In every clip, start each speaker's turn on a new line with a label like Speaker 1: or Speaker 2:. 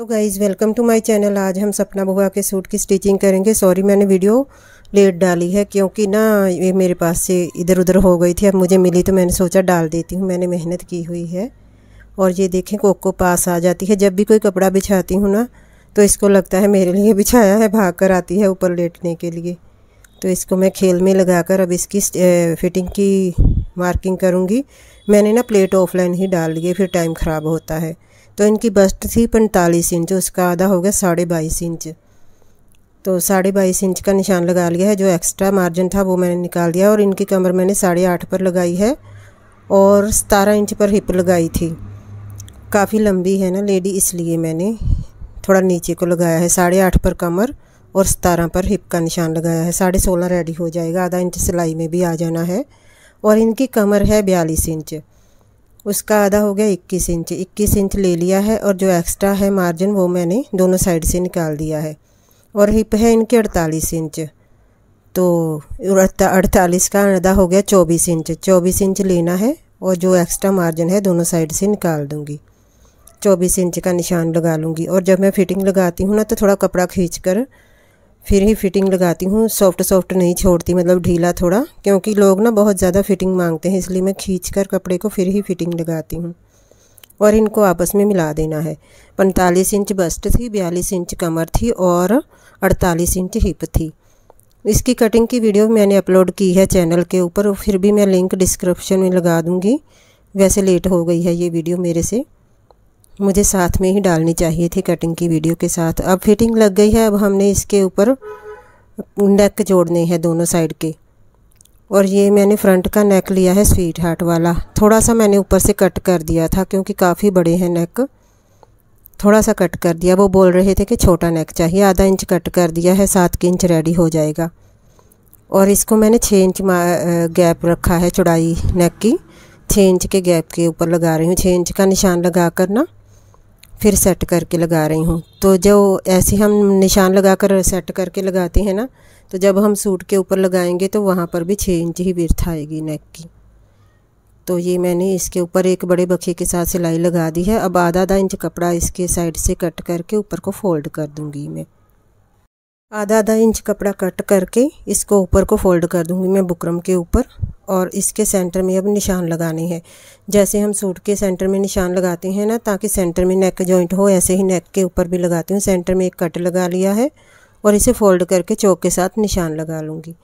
Speaker 1: तो guys welcome to my channel आज हम सपना बहुआ के सूट की स्टिचिंग करेंगे सॉरी मैंने वीडियो लेट डाली है क्योंकि ना ये मेरे पास से इधर उधर हो गई थी अब मुझे मिली तो मैंने सोचा डाल देती हूँ मैंने मेहनत की हुई है और ये देखें कोको पास आ जाती है जब भी कोई कपड़ा बिछाती हूँ ना तो इसको लगता है मेरे लिए बिछाया है भाग कर आती है ऊपर लेटने के लिए तो इसको मैं खेल में लगा कर अब इसकी फिटिंग की मार्किंग करूँगी मैंने ना प्लेट ऑफलाइन ही डाल लिए फिर टाइम ख़राब होता है तो इनकी बस्ट थी पैंतालीस इंच उसका आधा हो गया साढ़े बाईस इंच तो साढ़े बाईस इंच का निशान लगा लिया है जो एक्स्ट्रा मार्जिन था वो मैंने निकाल दिया और इनकी कमर मैंने साढ़े आठ पर लगाई है और सतारह इंच पर हिप लगाई थी काफ़ी लंबी है ना लेडी इसलिए मैंने थोड़ा नीचे को लगाया है साढ़े आठ पर कमर और सतारह पर हिप का निशान लगाया है साढ़े सोलह रेडी हो जाएगा आधा इंच सिलाई में भी आ जाना है और इनकी कमर है बयालीस इंच उसका आधा हो गया इक्कीस इंच इक्कीस इंच ले लिया है और जो एक्स्ट्रा है मार्जिन वो मैंने दोनों साइड से निकाल दिया है और हिप है इनकी अड़तालीस इंच तो अड़तालीस का आधा हो गया चौबीस इंच चौबीस इंच लेना है और जो एक्स्ट्रा मार्जिन है दोनों साइड से निकाल दूंगी चौबीस इंच का निशान लगा लूँगी और जब मैं फिटिंग लगाती हूँ ना तो थोड़ा कपड़ा खींच कर फिर ही फिटिंग लगाती हूँ सॉफ्ट सॉफ्ट नहीं छोड़ती मतलब ढीला थोड़ा क्योंकि लोग ना बहुत ज़्यादा फिटिंग मांगते हैं इसलिए मैं खींच कर कपड़े को फिर ही फिटिंग लगाती हूँ और इनको आपस में मिला देना है पैंतालीस इंच बस्ट थी बयालीस इंच कमर थी और अड़तालीस इंच हिप थी इसकी कटिंग की वीडियो मैंने अपलोड की है चैनल के ऊपर फिर भी मैं लिंक डिस्क्रिप्शन में लगा दूँगी वैसे लेट हो गई है ये वीडियो मेरे से मुझे साथ में ही डालनी चाहिए थी कटिंग की वीडियो के साथ अब फिटिंग लग गई है अब हमने इसके ऊपर नेक जोड़ने हैं दोनों साइड के और ये मैंने फ्रंट का नेक लिया है स्वीट हार्ट वाला थोड़ा सा मैंने ऊपर से कट कर दिया था क्योंकि काफ़ी बड़े हैं नेक थोड़ा सा कट कर दिया वो बोल रहे थे कि छोटा नेक चाहिए आधा इंच कट कर दिया है सात के इंच रेडी हो जाएगा और इसको मैंने छः इंच गैप रखा है चौड़ाई नेक की छः इंच के गैप के ऊपर लगा रही हूँ छः इंच का निशान लगा कर ना फिर सेट करके लगा रही हूँ तो जो ऐसे हम निशान लगा कर सेट करके लगाते हैं ना तो जब हम सूट के ऊपर लगाएंगे तो वहाँ पर भी छः इंच ही विर्थ आएगी नेक की तो ये मैंने इसके ऊपर एक बड़े बखे के साथ सिलाई लगा दी है अब आधा आधा इंच कपड़ा इसके साइड से कट करके ऊपर को फोल्ड कर दूँगी मैं आधा आधा इंच कपड़ा कट करके इसको ऊपर को फोल्ड कर दूंगी मैं बुकरम के ऊपर और इसके सेंटर में अब निशान लगाने हैं जैसे हम सूट के सेंटर में निशान लगाते हैं ना ताकि सेंटर में नेक जॉइंट हो ऐसे ही नेक के ऊपर भी लगाती हूँ सेंटर में एक कट लगा लिया है और इसे फोल्ड करके चौक के साथ निशान लगा लूँगी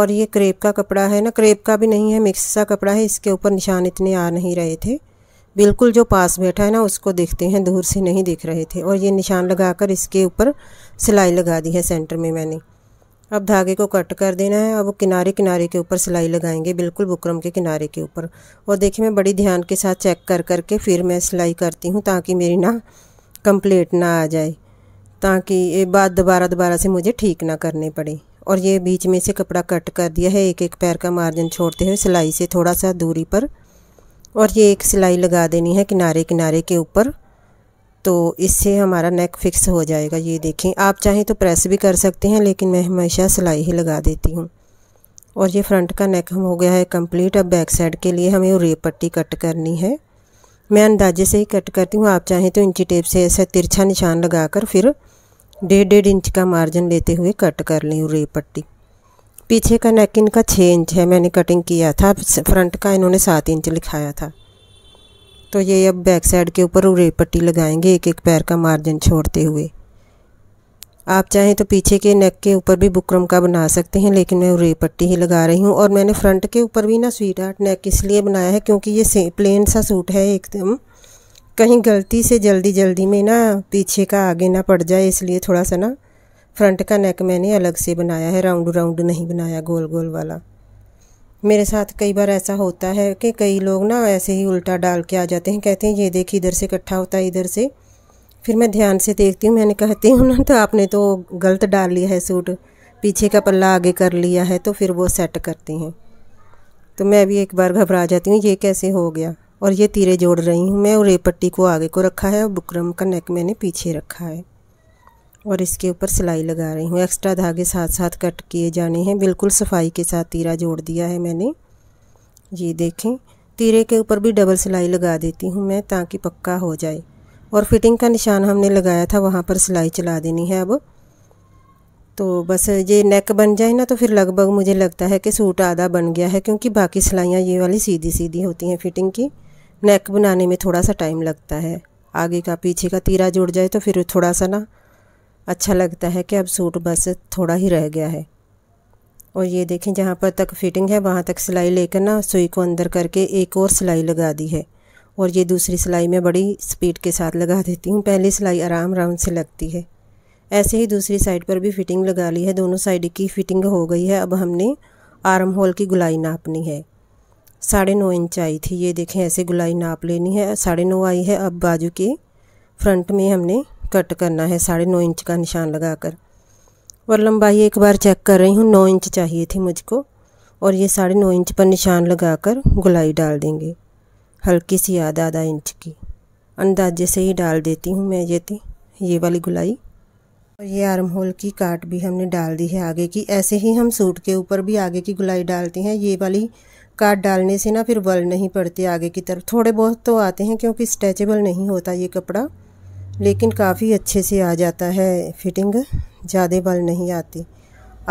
Speaker 1: और ये क्रेप का कपड़ा है ना क्रेप का भी नहीं है मिक्स सा कपड़ा है इसके ऊपर निशान इतने आ नहीं रहे थे बिल्कुल जो पास बैठा है ना उसको देखते हैं दूर से नहीं दिख रहे थे और ये निशान लगाकर इसके ऊपर सिलाई लगा दी है सेंटर में मैंने अब धागे को कट कर देना है अब किनारे किनारे के ऊपर सिलाई लगाएंगे बिल्कुल बुकरम के किनारे के ऊपर और देखिए मैं बड़ी ध्यान के साथ चेक कर करके फिर मैं सिलाई करती हूँ ताकि मेरी ना कंप्लीट ना आ जाए ताकि ये बात दोबारा दोबारा से मुझे ठीक ना करने पड़े और ये बीच में से कपड़ा कट कर दिया है एक एक पैर का मार्जिन छोड़ते हुए सिलाई से थोड़ा सा दूरी पर और ये एक सिलाई लगा देनी है किनारे किनारे के ऊपर तो इससे हमारा नेक फिक्स हो जाएगा ये देखें आप चाहें तो प्रेस भी कर सकते हैं लेकिन मैं हमेशा सिलाई ही लगा देती हूँ और ये फ्रंट का नेक हम हो गया है कंप्लीट अब बैक साइड के लिए हमें रेप पट्टी कट करनी है मैं अंदाजे से ही कट करती हूँ आप चाहें तो इंची टेप से ऐसा तिरछा निशान लगा फिर डेढ़ डेढ़ इंच का मार्जिन लेते हुए कट कर लें रेप पट्टी पीछे का नेक इनका छः इंच है मैंने कटिंग किया था फ्रंट का इन्होंने सात इंच लिखाया था तो ये अब बैक साइड के ऊपर उरे पट्टी लगाएंगे एक एक पैर का मार्जिन छोड़ते हुए आप चाहें तो पीछे के नेक के ऊपर भी बुकरम का बना सकते हैं लेकिन मैं उरे पट्टी ही लगा रही हूँ और मैंने फ्रंट के ऊपर भी ना स्वीट आर्ट नेक इसलिए बनाया है क्योंकि ये प्लेन सा सूट है एकदम कहीं गलती से जल्दी जल्दी में ना पीछे का आगे ना पड़ जाए इसलिए थोड़ा सा ना फ्रंट का नेक मैंने अलग से बनाया है राउंड राउंड नहीं बनाया गोल गोल वाला मेरे साथ कई बार ऐसा होता है कि कई लोग ना ऐसे ही उल्टा डाल के आ जाते हैं कहते हैं ये देख इधर से इकट्ठा होता है इधर से फिर मैं ध्यान से देखती हूँ मैंने कहती हूँ ना तो आपने तो गलत डाल लिया है सूट पीछे का पल्ला आगे कर लिया है तो फिर वो सेट करती हैं तो मैं भी एक बार घबरा जाती हूँ ये कैसे हो गया और ये तीरे जोड़ रही हूँ मैं और रेपट्टी को आगे को रखा है और बुकरम का नेक मैंने पीछे रखा है और इसके ऊपर सिलाई लगा रही हूँ एक्स्ट्रा धागे साथ साथ कट किए जाने हैं बिल्कुल सफाई के साथ तीरा जोड़ दिया है मैंने ये देखें तीरे के ऊपर भी डबल सिलाई लगा देती हूँ मैं ताकि पक्का हो जाए और फिटिंग का निशान हमने लगाया था वहाँ पर सिलाई चला देनी है अब तो बस ये नेक बन जाए ना तो फिर लगभग मुझे लगता है कि सूट आधा बन गया है क्योंकि बाकी सिलाइयाँ ये वाली सीधी सीधी होती हैं फिटिंग की नेक बनाने में थोड़ा सा टाइम लगता है आगे का पीछे का तीरा जुड़ जाए तो फिर थोड़ा सा ना अच्छा लगता है कि अब सूट बस थोड़ा ही रह गया है और ये देखें जहाँ पर तक फिटिंग है वहाँ तक सिलाई लेकर ना सुई को अंदर करके एक और सिलाई लगा दी है और ये दूसरी सिलाई में बड़ी स्पीड के साथ लगा देती हूँ पहली सिलाई आराम आराम से लगती है ऐसे ही दूसरी साइड पर भी फिटिंग लगा ली है दोनों साइड की फिटिंग हो गई है अब हमने आर्म होल की गुलाई नापनी है साढ़े नौ इंच आई थी ये देखें ऐसे गुलाई नाप लेनी है साढ़े नौ आई है अब बाजू के फ्रंट में हमने कट करना है साढ़े नौ इंच का निशान लगाकर और लंबाई एक बार चेक कर रही हूँ नौ इंच चाहिए थी मुझको और ये साढ़े नौ इंच पर निशान लगाकर गुलाई डाल देंगे हल्की सी आधा आधा इंच की अंदाजे से ही डाल देती हूँ मैं ये थी ये वाली गुलाई और ये आर्म होल की काट भी हमने डाल दी है आगे की ऐसे ही हम सूट के ऊपर भी आगे की गुलाई डालते हैं ये वाली काट डालने से ना फिर बल नहीं पड़ते आगे की तरफ थोड़े बहुत तो आते हैं क्योंकि स्ट्रेचेबल नहीं होता ये कपड़ा लेकिन काफ़ी अच्छे से आ जाता है फिटिंग ज़्यादा बल नहीं आती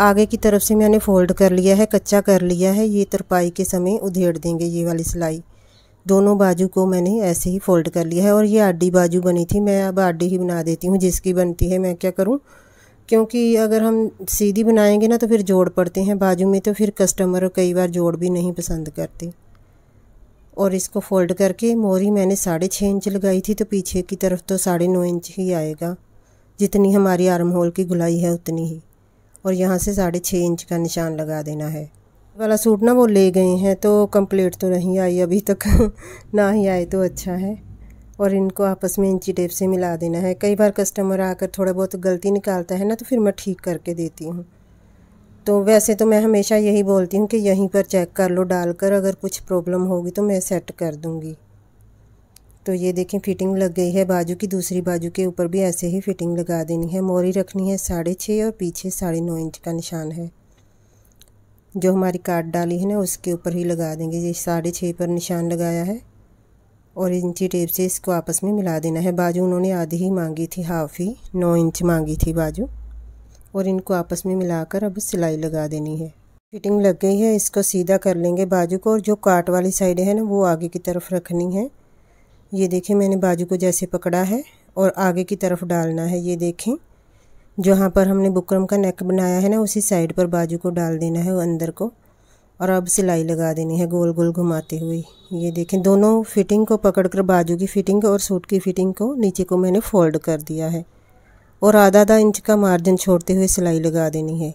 Speaker 1: आगे की तरफ से मैंने फोल्ड कर लिया है कच्चा कर लिया है ये तरपाई के समय उधेड़ देंगे ये वाली सिलाई दोनों बाजू को मैंने ऐसे ही फोल्ड कर लिया है और ये आडी बाजू बनी थी मैं अब आडी ही बना देती हूँ जिसकी बनती है मैं क्या करूँ क्योंकि अगर हम सीधी बनाएंगे ना तो फिर जोड़ पड़ते हैं बाजू में तो फिर कस्टमर कई बार जोड़ भी नहीं पसंद करते और इसको फोल्ड करके मोरी मैंने साढ़े छः इंच लगाई थी तो पीछे की तरफ तो साढ़े नौ इंच ही आएगा जितनी हमारी आर्म होल की गुलाई है उतनी ही और यहाँ से साढ़े छः इंच का निशान लगा देना है वाला सूट ना वो ले गए हैं तो कंप्लीट तो नहीं आई अभी तक ना ही आए तो अच्छा है और इनको आपस में इंची टेप से मिला देना है कई बार कस्टमर आकर थोड़ा बहुत गलती निकालता है ना तो फिर मैं ठीक करके देती हूँ तो वैसे तो मैं हमेशा यही बोलती हूँ कि यहीं पर चेक कर लो डालकर अगर कुछ प्रॉब्लम होगी तो मैं सेट कर दूँगी तो ये देखें फिटिंग लग गई है बाजू की दूसरी बाजू के ऊपर भी ऐसे ही फिटिंग लगा देनी है मोरी रखनी है साढ़े छः और पीछे साढ़े नौ इंच का निशान है जो हमारी काट डाली है ना उसके ऊपर ही लगा देंगे ये साढ़े छः पर निशान लगाया है और इंची टेप से इसको आपस में मिला देना है बाजू उन्होंने आधी ही मांगी थी हाफ ही नौ इंच मांगी थी बाजू और इनको आपस में मिलाकर अब सिलाई लगा देनी है फिटिंग लग गई है इसको सीधा कर लेंगे बाजू को और जो काट वाली साइड है ना वो आगे की तरफ रखनी है ये देखें मैंने बाजू को जैसे पकड़ा है और आगे की तरफ डालना है ये देखें जहाँ पर हमने बुकरम का नेक बनाया है ना उसी साइड पर बाजू को डाल देना है अंदर को और अब सिलाई लगा देनी है गोल गोल घुमाते हुए ये देखें दोनों फिटिंग को पकड़कर बाजू की फिटिंग और सूट की फिटिंग को नीचे को मैंने फोल्ड कर दिया है और आधा आधा इंच का मार्जिन छोड़ते हुए सिलाई लगा देनी है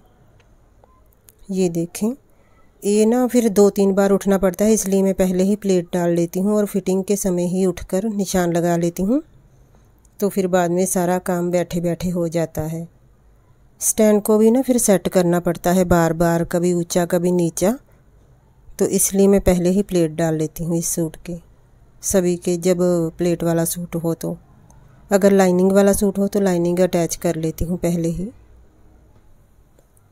Speaker 1: ये देखें ये ना फिर दो तीन बार उठना पड़ता है इसलिए मैं पहले ही प्लेट डाल लेती हूँ और फिटिंग के समय ही उठकर निशान लगा लेती हूँ तो फिर बाद में सारा काम बैठे बैठे हो जाता है स्टैंड को भी ना फिर सेट करना पड़ता है बार बार कभी ऊंचा कभी नीचा तो इसलिए मैं पहले ही प्लेट डाल लेती हूँ इस सूट के सभी के जब प्लेट वाला सूट हो तो अगर लाइनिंग वाला सूट हो तो लाइनिंग अटैच कर लेती हूँ पहले ही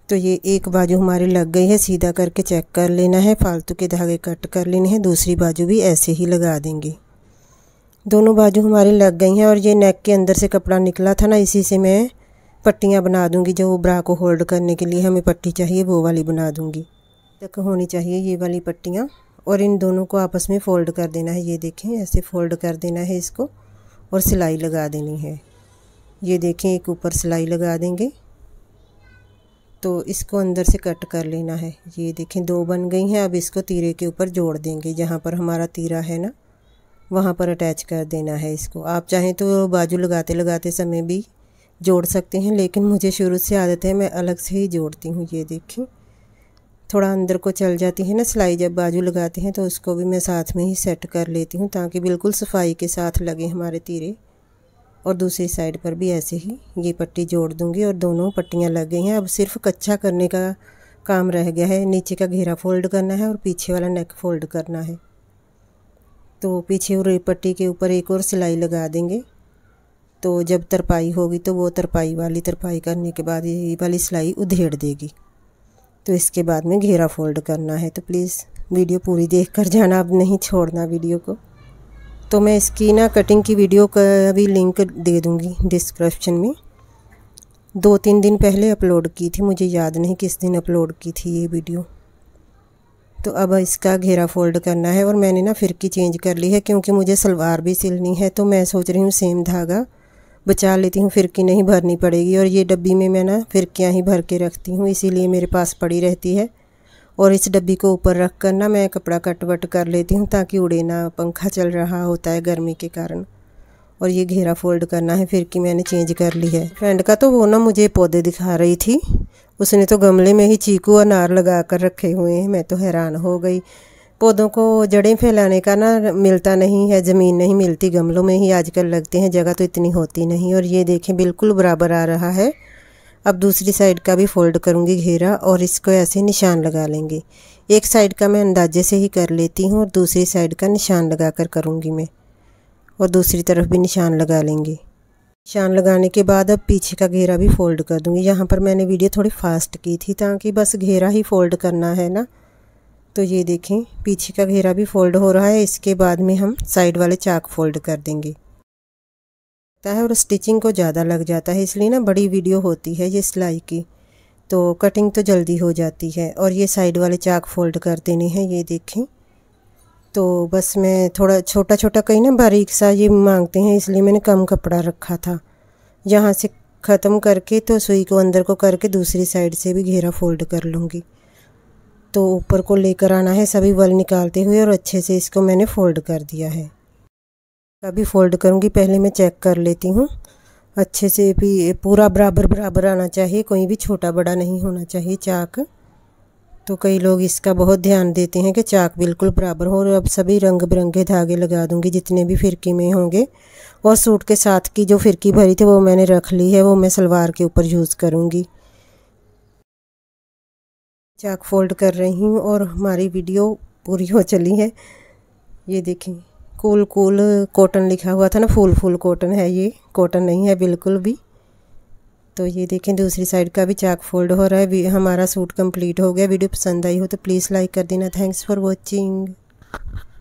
Speaker 1: तो ये एक बाजू हमारी लग गई है सीधा करके चेक कर लेना है फालतू के धागे कट कर लेने हैं दूसरी बाजू भी ऐसे ही लगा देंगे दोनों बाजू हमारी लग गई हैं और ये नेक के अंदर से कपड़ा निकला था ना इसी से मैं पट्टियाँ बना दूँगी जो ब्रा को होल्ड करने के लिए हमें पट्टी चाहिए वो वाली बना दूँगी तक होनी चाहिए ये वाली पट्टियाँ और इन दोनों को आपस में फ़ोल्ड कर देना है ये देखें ऐसे फ़ोल्ड कर देना है इसको और सिलाई लगा देनी है ये देखें एक ऊपर सिलाई लगा देंगे तो इसको अंदर से कट कर लेना है ये देखें दो बन गई हैं अब इसको तीरे के ऊपर जोड़ देंगे जहाँ पर हमारा तीरा है ना वहाँ पर अटैच कर देना है इसको आप चाहें तो बाजू लगाते लगाते समय भी जोड़ सकते हैं लेकिन मुझे शुरू से आदत है मैं अलग से ही जोड़ती हूँ ये देखें थोड़ा अंदर को चल जाती है ना सिलाई जब बाजू लगाते हैं तो उसको भी मैं साथ में ही सेट कर लेती हूँ ताकि बिल्कुल सफाई के साथ लगे हमारे तीरे और दूसरी साइड पर भी ऐसे ही ये पट्टी जोड़ दूँगी और दोनों पट्टियाँ लग गई हैं अब सिर्फ कच्चा करने का काम रह गया है नीचे का घेरा फोल्ड करना है और पीछे वाला नेक फोल्ड करना है तो पीछे और पट्टी के ऊपर एक और सिलाई लगा देंगे तो जब तरपाई होगी तो वो तरपाई वाली तरपाई करने के बाद ये वाली सिलाई उधेड़ देगी तो इसके बाद में घेरा फोल्ड करना है तो प्लीज़ वीडियो पूरी देख कर जाना अब नहीं छोड़ना वीडियो को तो मैं इसकी ना कटिंग की वीडियो का भी लिंक दे दूँगी डिस्क्रिप्शन में दो तीन दिन पहले अपलोड की थी मुझे याद नहीं किस दिन अपलोड की थी ये वीडियो तो अब इसका घेरा फोल्ड करना है और मैंने ना फिरकी चेंज कर ली है क्योंकि मुझे सलवार भी सिलनी है तो मैं सोच रही हूँ सेम धागा बचा लेती हूँ फिरकी नहीं भरनी पड़ेगी और ये डब्बी में मैं ना फिरकियाँ ही भर के रखती हूँ इसीलिए मेरे पास पड़ी रहती है और इस डब्बी को ऊपर रख कर ना मैं कपड़ा कट वट कर लेती हूँ ताकि उड़े ना पंखा चल रहा होता है गर्मी के कारण और ये घेरा फोल्ड करना है फिर कि मैंने चेंज कर ली है फ्रेंड का तो वो ना मुझे पौधे दिखा रही थी उसने तो गमले में ही चीकू अनार लगा कर रखे हुए हैं मैं तो हैरान हो गई पौधों को जड़ें फैलाने का ना मिलता नहीं है ज़मीन नहीं मिलती गमलों में ही आजकल लगते हैं जगह तो इतनी होती नहीं और ये देखें बिल्कुल बराबर आ रहा है अब दूसरी साइड का भी फोल्ड करूँगी घेरा और इसको ऐसे निशान लगा लेंगे एक साइड का मैं अंदाजे से ही कर लेती हूँ और दूसरी साइड का निशान लगा कर करूँगी मैं और दूसरी तरफ भी निशान लगा लेंगे निशान लगाने के बाद अब पीछे का घेरा भी फोल्ड कर दूँगी यहाँ पर मैंने वीडियो थोड़ी फास्ट की थी ताकि बस घेरा ही फोल्ड करना है ना तो ये देखें पीछे का घेरा भी फोल्ड हो रहा है इसके बाद में हम साइड वाले चाक फोल्ड कर देंगे है और स्टिचिंग को ज़्यादा लग जाता है इसलिए ना बड़ी वीडियो होती है ये सिलाई की तो कटिंग तो जल्दी हो जाती है और ये साइड वाले चाक फोल्ड कर देने हैं ये देखें तो बस मैं थोड़ा छोटा छोटा कहीं ना बारीक सा ये मांगते हैं इसलिए मैंने कम कपड़ा रखा था यहाँ से ख़त्म करके तो सुई को अंदर को करके दूसरी साइड से भी घेरा फोल्ड कर लूँगी तो ऊपर को लेकर आना है सभी बल निकालते हुए और अच्छे से इसको मैंने फ़ोल्ड कर दिया है अभी फ़ोल्ड करूँगी पहले मैं चेक कर लेती हूँ अच्छे से भी पूरा बराबर बराबर आना चाहिए कोई भी छोटा बड़ा नहीं होना चाहिए चाक तो कई लोग इसका बहुत ध्यान देते हैं कि चाक बिल्कुल बराबर हो और अब सभी रंग बिरंगे धागे लगा दूंगी जितने भी फिरकी में होंगे और सूट के साथ की जो फिरकी भरी थी वो मैंने रख ली है वो मैं सलवार के ऊपर यूज़ करूँगी चाक फोल्ड कर रही हूँ और हमारी वीडियो पूरी हो चली है ये देखें कूल कूल कॉटन लिखा हुआ था ना फूल फूल कॉटन है ये कॉटन नहीं है बिल्कुल भी तो ये देखें दूसरी साइड का भी चाक फोल्ड हो रहा है हमारा सूट कंप्लीट हो गया वीडियो पसंद आई हो तो प्लीज़ लाइक कर देना थैंक्स फॉर वॉचिंग